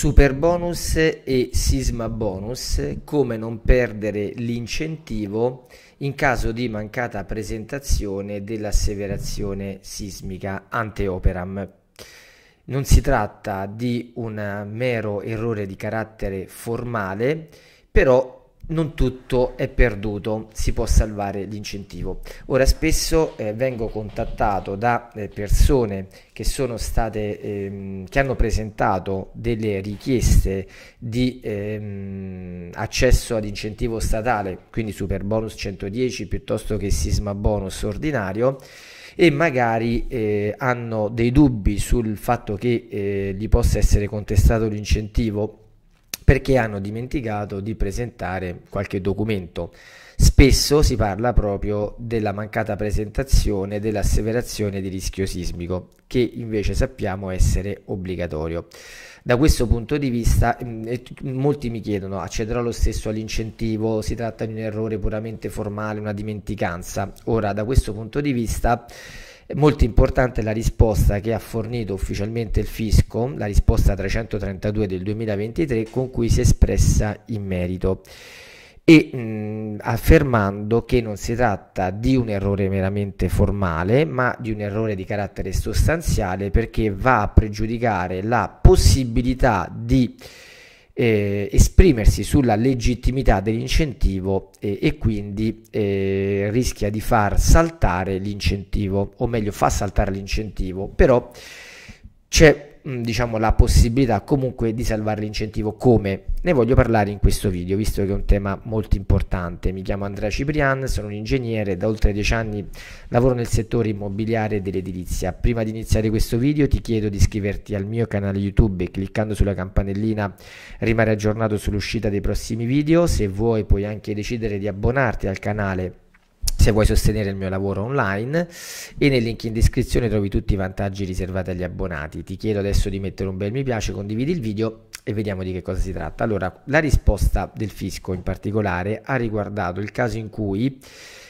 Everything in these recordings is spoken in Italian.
Super bonus e sisma bonus, come non perdere l'incentivo in caso di mancata presentazione dell'asseverazione sismica ante operam. Non si tratta di un mero errore di carattere formale, però non tutto è perduto, si può salvare l'incentivo. Ora spesso eh, vengo contattato da eh, persone che sono state ehm, che hanno presentato delle richieste di ehm, accesso ad incentivo statale, quindi super bonus 110 piuttosto che sisma bonus ordinario e magari eh, hanno dei dubbi sul fatto che eh, gli possa essere contestato l'incentivo perché hanno dimenticato di presentare qualche documento. Spesso si parla proprio della mancata presentazione dell'asseverazione di rischio sismico, che invece sappiamo essere obbligatorio. Da questo punto di vista mm, molti mi chiedono accederò lo stesso all'incentivo, si tratta di un errore puramente formale, una dimenticanza. Ora da questo punto di vista molto importante la risposta che ha fornito ufficialmente il fisco, la risposta 332 del 2023 con cui si è espressa in merito e mh, affermando che non si tratta di un errore meramente formale, ma di un errore di carattere sostanziale perché va a pregiudicare la possibilità di eh, esprimersi sulla legittimità dell'incentivo eh, e quindi eh, rischia di far saltare l'incentivo, o meglio fa saltare l'incentivo, però c'è Mm, diciamo la possibilità comunque di salvare l'incentivo come ne voglio parlare in questo video visto che è un tema molto importante mi chiamo Andrea Ciprian sono un ingegnere da oltre dieci anni lavoro nel settore immobiliare e dell'edilizia prima di iniziare questo video ti chiedo di iscriverti al mio canale youtube e cliccando sulla campanellina rimanere aggiornato sull'uscita dei prossimi video se vuoi puoi anche decidere di abbonarti al canale se vuoi sostenere il mio lavoro online e nel link in descrizione trovi tutti i vantaggi riservati agli abbonati. Ti chiedo adesso di mettere un bel mi piace, condividi il video e vediamo di che cosa si tratta. Allora, la risposta del fisco in particolare ha riguardato il caso in cui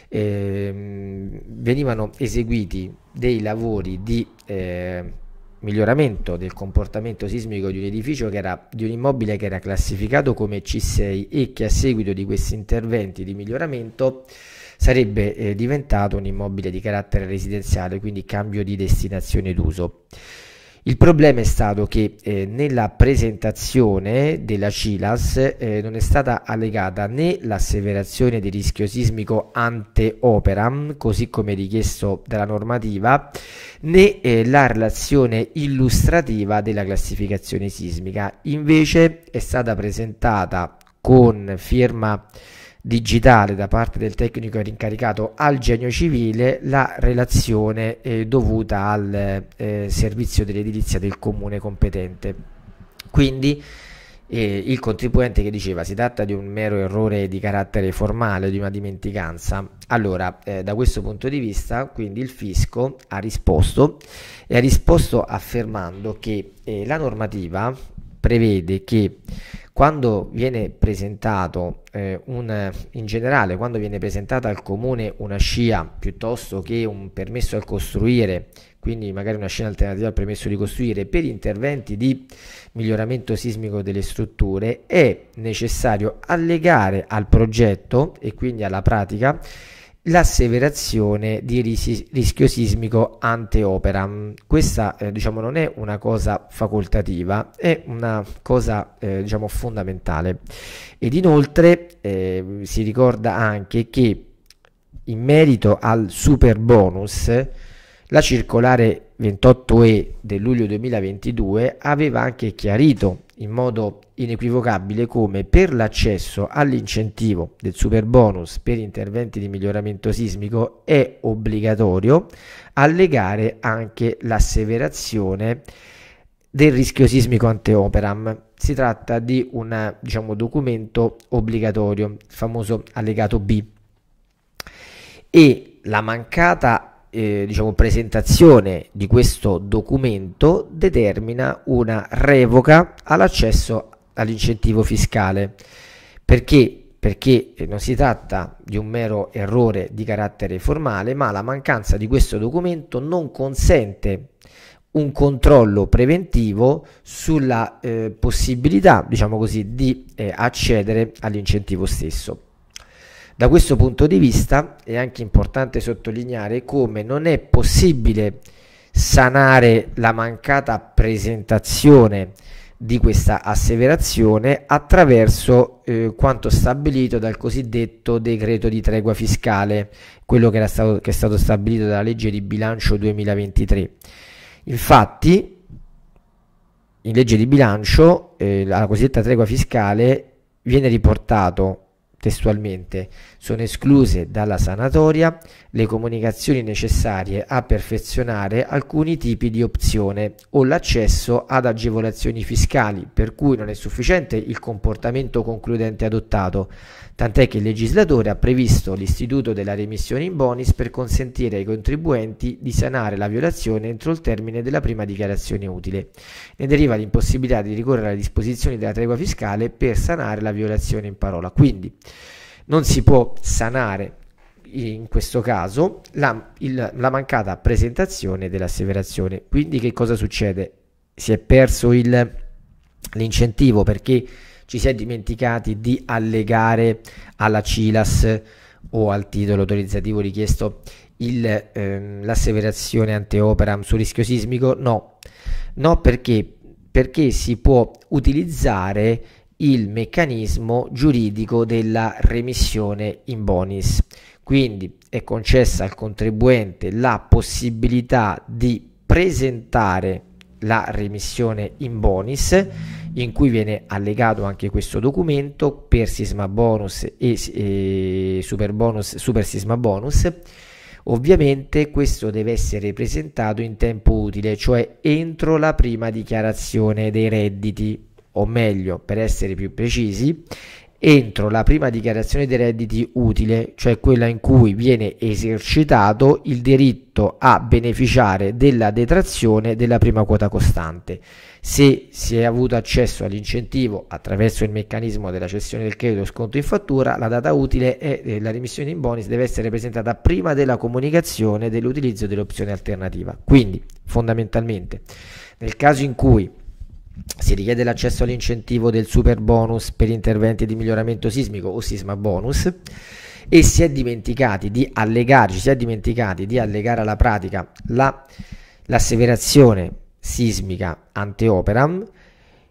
eh, venivano eseguiti dei lavori di eh, miglioramento del comportamento sismico di un edificio che era di un immobile che era classificato come C6 e che a seguito di questi interventi di miglioramento sarebbe eh, diventato un immobile di carattere residenziale, quindi cambio di destinazione d'uso. Il problema è stato che eh, nella presentazione della CILAS eh, non è stata allegata né l'asseverazione di rischio sismico ante operam, così come richiesto dalla normativa, né eh, la relazione illustrativa della classificazione sismica. Invece è stata presentata con firma digitale da parte del tecnico rincaricato al genio civile la relazione eh, dovuta al eh, servizio dell'edilizia del comune competente. Quindi eh, il contribuente che diceva si tratta di un mero errore di carattere formale, di una dimenticanza. Allora, eh, da questo punto di vista, quindi il fisco ha risposto e ha risposto affermando che eh, la normativa prevede che quando viene presentato eh, un, in generale quando viene presentata al comune una scia piuttosto che un permesso al costruire quindi magari una scia alternativa al permesso di costruire per interventi di miglioramento sismico delle strutture è necessario allegare al progetto e quindi alla pratica l'asseverazione di ris- rischio sismico ante opera. Mm, questa eh, diciamo, non è una cosa facoltativa, è una cosa eh, diciamo, fondamentale. Ed inoltre eh, si ricorda anche che in merito al super bonus la circolare 28E del luglio 2022 aveva anche chiarito in modo inequivocabile come per l'accesso all'incentivo del super bonus per interventi di miglioramento sismico è obbligatorio allegare anche l'asseverazione del rischio sismico ante operam. Si tratta di un diciamo, documento obbligatorio, il famoso allegato B. E la mancata eh, diciamo, presentazione di questo documento determina una revoca all'accesso all'incentivo fiscale. Perché? Perché non si tratta di un mero errore di carattere formale, ma la mancanza di questo documento non consente un controllo preventivo sulla eh, possibilità, diciamo così, di eh, accedere all'incentivo stesso. Da questo punto di vista è anche importante sottolineare come non è possibile sanare la mancata presentazione di questa asseverazione attraverso eh, quanto stabilito dal cosiddetto decreto di tregua fiscale, quello che, stato, che, è stato stabilito dalla legge di bilancio 2023. Infatti, in legge di bilancio, eh, la cosiddetta tregua fiscale viene riportato Testualmente, sono escluse dalla sanatoria le comunicazioni necessarie a perfezionare alcuni tipi di opzione o l'accesso ad agevolazioni fiscali, per cui non è sufficiente il comportamento concludente adottato, tant'è che il legislatore ha previsto l'istituto della remissione in bonus per consentire ai contribuenti di sanare la violazione entro il termine della prima dichiarazione utile. Ne deriva l'impossibilità di ricorrere alle disposizioni della tregua fiscale per sanare la violazione in parola. Quindi non si può sanare in questo caso la, il, la mancata presentazione dell'asseverazione. Quindi che cosa succede? Si è perso l'incentivo perché ci si è dimenticati di allegare alla CILAS o al titolo autorizzativo richiesto ehm, l'asseverazione ante operam su rischio sismico? No, no perché? perché si può utilizzare il meccanismo giuridico della remissione in bonis. Quindi è concessa al contribuente la possibilità di presentare la remissione in bonis in cui viene allegato anche questo documento per sisma bonus e, e super bonus super sisma bonus Ovviamente questo deve essere presentato in tempo utile, cioè entro la prima dichiarazione dei redditi, o meglio, per essere più precisi, entro la prima dichiarazione dei redditi utile, cioè quella in cui viene esercitato il diritto a beneficiare della detrazione della prima quota costante. Se si è avuto accesso all'incentivo attraverso il meccanismo della cessione del credito o sconto in fattura, la data utile e eh, la remissione in bonus deve essere presentata prima della comunicazione dell'utilizzo dell'opzione alternativa. Quindi, fondamentalmente, nel caso in cui si richiede l'accesso all'incentivo del super bonus per interventi di miglioramento sismico o sisma bonus e si è dimenticati di allegare, si è dimenticati di allegare alla pratica la, l'asseverazione sismica ante operam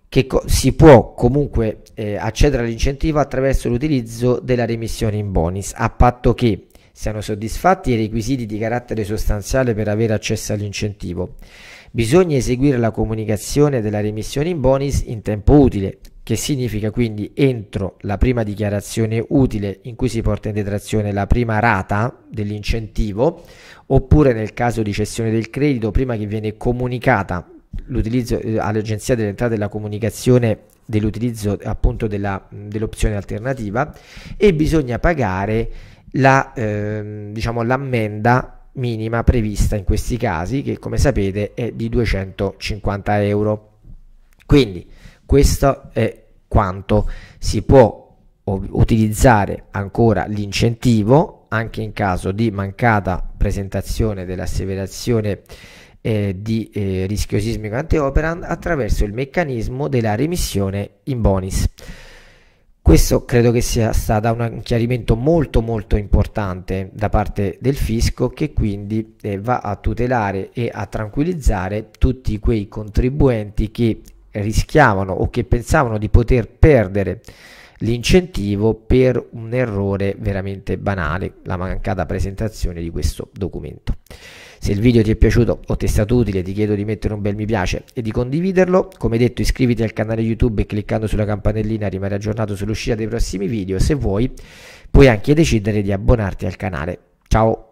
che co- si può comunque eh, accedere all'incentivo attraverso l'utilizzo della remissione in bonus a patto che siano soddisfatti i requisiti di carattere sostanziale per avere accesso all'incentivo. Bisogna eseguire la comunicazione della remissione in bonus in tempo utile, che significa quindi entro la prima dichiarazione utile in cui si porta in detrazione la prima rata dell'incentivo, oppure nel caso di cessione del credito prima che viene comunicata l'utilizzo eh, all'agenzia dell'entrata entrate della comunicazione dell'utilizzo appunto dell'opzione dell alternativa e bisogna pagare la, eh, diciamo, l'ammenda minima prevista in questi casi che come sapete è di 250 euro quindi questo è quanto si può utilizzare ancora l'incentivo anche in caso di mancata presentazione dell'asseverazione eh, di eh, rischio sismico anteopera attraverso il meccanismo della remissione in bonus questo credo che sia stato un chiarimento molto molto importante da parte del fisco che quindi eh, va a tutelare e a tranquillizzare tutti quei contribuenti che rischiavano o che pensavano di poter perdere l'incentivo per un errore veramente banale, la mancata presentazione di questo documento. Se il video ti è piaciuto o ti è stato utile ti chiedo di mettere un bel mi piace e di condividerlo. Come detto iscriviti al canale YouTube e cliccando sulla campanellina rimarrai aggiornato sull'uscita dei prossimi video. Se vuoi puoi anche decidere di abbonarti al canale. Ciao!